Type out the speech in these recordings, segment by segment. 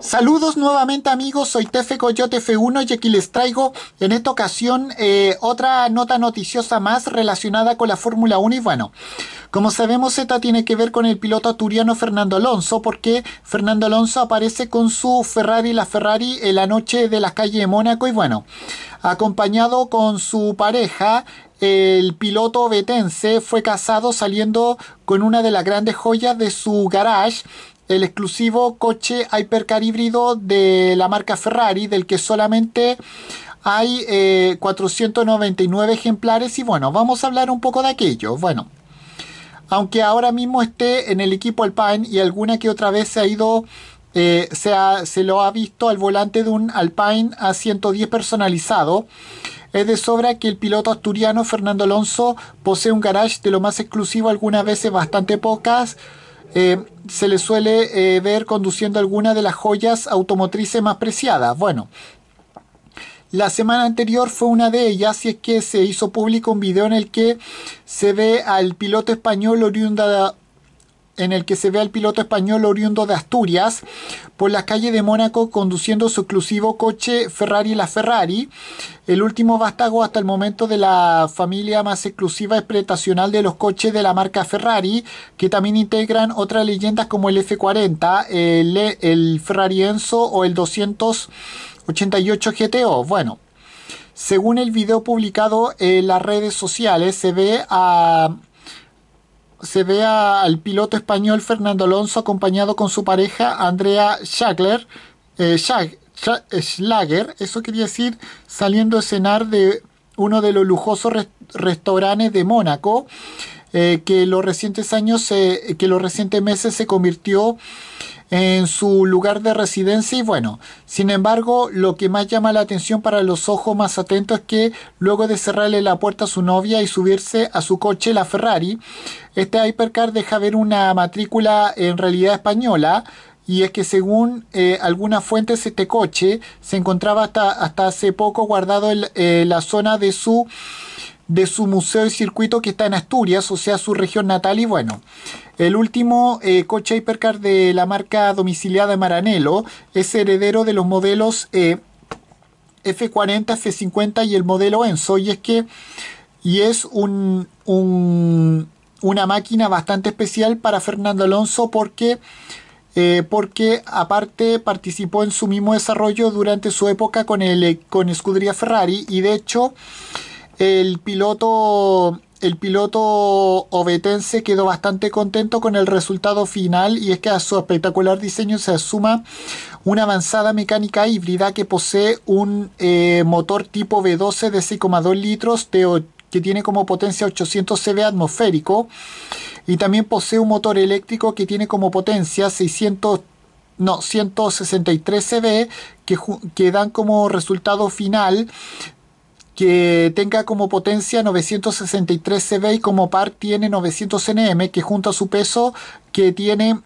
Saludos nuevamente amigos, soy Tefe Coyote F1 y aquí les traigo en esta ocasión eh, otra nota noticiosa más relacionada con la Fórmula 1 y bueno, como sabemos esta tiene que ver con el piloto turiano Fernando Alonso porque Fernando Alonso aparece con su Ferrari, la Ferrari, en la noche de la calle de Mónaco y bueno, acompañado con su pareja el piloto vetense fue casado saliendo con una de las grandes joyas de su garage el exclusivo coche Hypercar híbrido de la marca Ferrari, del que solamente hay 499 eh, ejemplares y bueno, vamos a hablar un poco de aquello. Bueno, aunque ahora mismo esté en el equipo Alpine y alguna que otra vez se ha ido, eh, se, se lo ha visto al volante de un Alpine A110 personalizado, es de sobra que el piloto asturiano Fernando Alonso posee un garage de lo más exclusivo, algunas veces bastante pocas eh, se le suele eh, ver conduciendo alguna de las joyas automotrices más preciadas. Bueno, la semana anterior fue una de ellas y es que se hizo público un video en el que se ve al piloto español oriunda, en el que se ve al piloto español oriundo de Asturias por las calles de Mónaco conduciendo su exclusivo coche Ferrari La Ferrari, el último bastago hasta el momento de la familia más exclusiva y de los coches de la marca Ferrari, que también integran otras leyendas como el F40, el, e, el Ferrari Enzo o el 288 GTO. Bueno. Según el video publicado en las redes sociales, se ve a se ve al piloto español Fernando Alonso acompañado con su pareja Andrea Schagler, eh, eh, Schlager, eso quería decir saliendo a cenar de uno de los lujosos restaurantes de Mónaco eh, que los recientes años, que los recientes meses se convirtió en su lugar de residencia y bueno, sin embargo, lo que más llama la atención para los ojos más atentos es que luego de cerrarle la puerta a su novia y subirse a su coche, la Ferrari, este Hypercar deja ver una matrícula en realidad española y es que según eh, algunas fuentes este coche se encontraba hasta, hasta hace poco guardado en eh, la zona de su de su museo y circuito que está en Asturias, o sea, su región natal. Y bueno, el último eh, coche Hypercar de la marca domiciliada Maranello es heredero de los modelos F40, eh, F50 y el modelo Enzo. Y es que y es un, una máquina bastante especial para Fernando Alonso porque... Eh, porque aparte participó en su mismo desarrollo durante su época con, el, con Escudería Ferrari y de hecho el piloto el piloto obetense quedó bastante contento con el resultado final y es que a su espectacular diseño se suma una avanzada mecánica híbrida que posee un eh, motor tipo V12 de 6,2 litros que tiene como potencia 800 CV atmosférico y también posee un motor eléctrico que tiene como potencia 600 no, 163 CV que dan como resultado final que tenga como potencia 963 CV y como par tiene 900 NM, que junto a su peso que tiene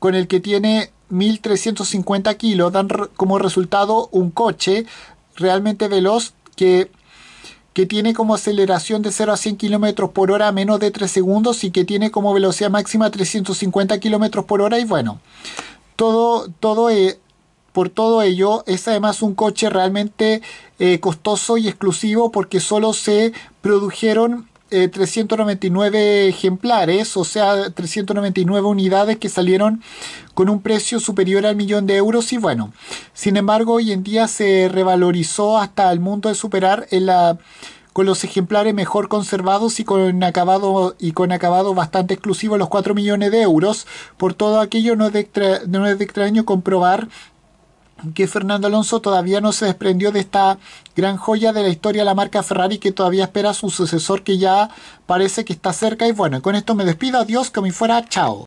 con el que tiene 1350 kilos, dan como resultado un coche realmente veloz que, que tiene como aceleración de 0 a 100 kilómetros por hora a menos de 3 segundos y que tiene como velocidad máxima 350 kilómetros por hora. Y bueno, todo, todo eh, por todo ello, es además un coche realmente eh, costoso y exclusivo porque solo se produjeron 399 eh, ejemplares, o sea, 399 unidades que salieron con un precio superior al millón de euros y bueno, sin embargo, hoy en día se revalorizó hasta el mundo de superar en con los ejemplares mejor conservados y con acabado y con acabado bastante exclusivo los 4 millones de euros. Por todo aquello no no es de extraño comprobar que Fernando Alonso todavía no se desprendió de esta gran joya de la historia la marca Ferrari que todavía espera su sucesor que ya parece que está cerca y bueno, con esto me despido, adiós, que me fuera, chao.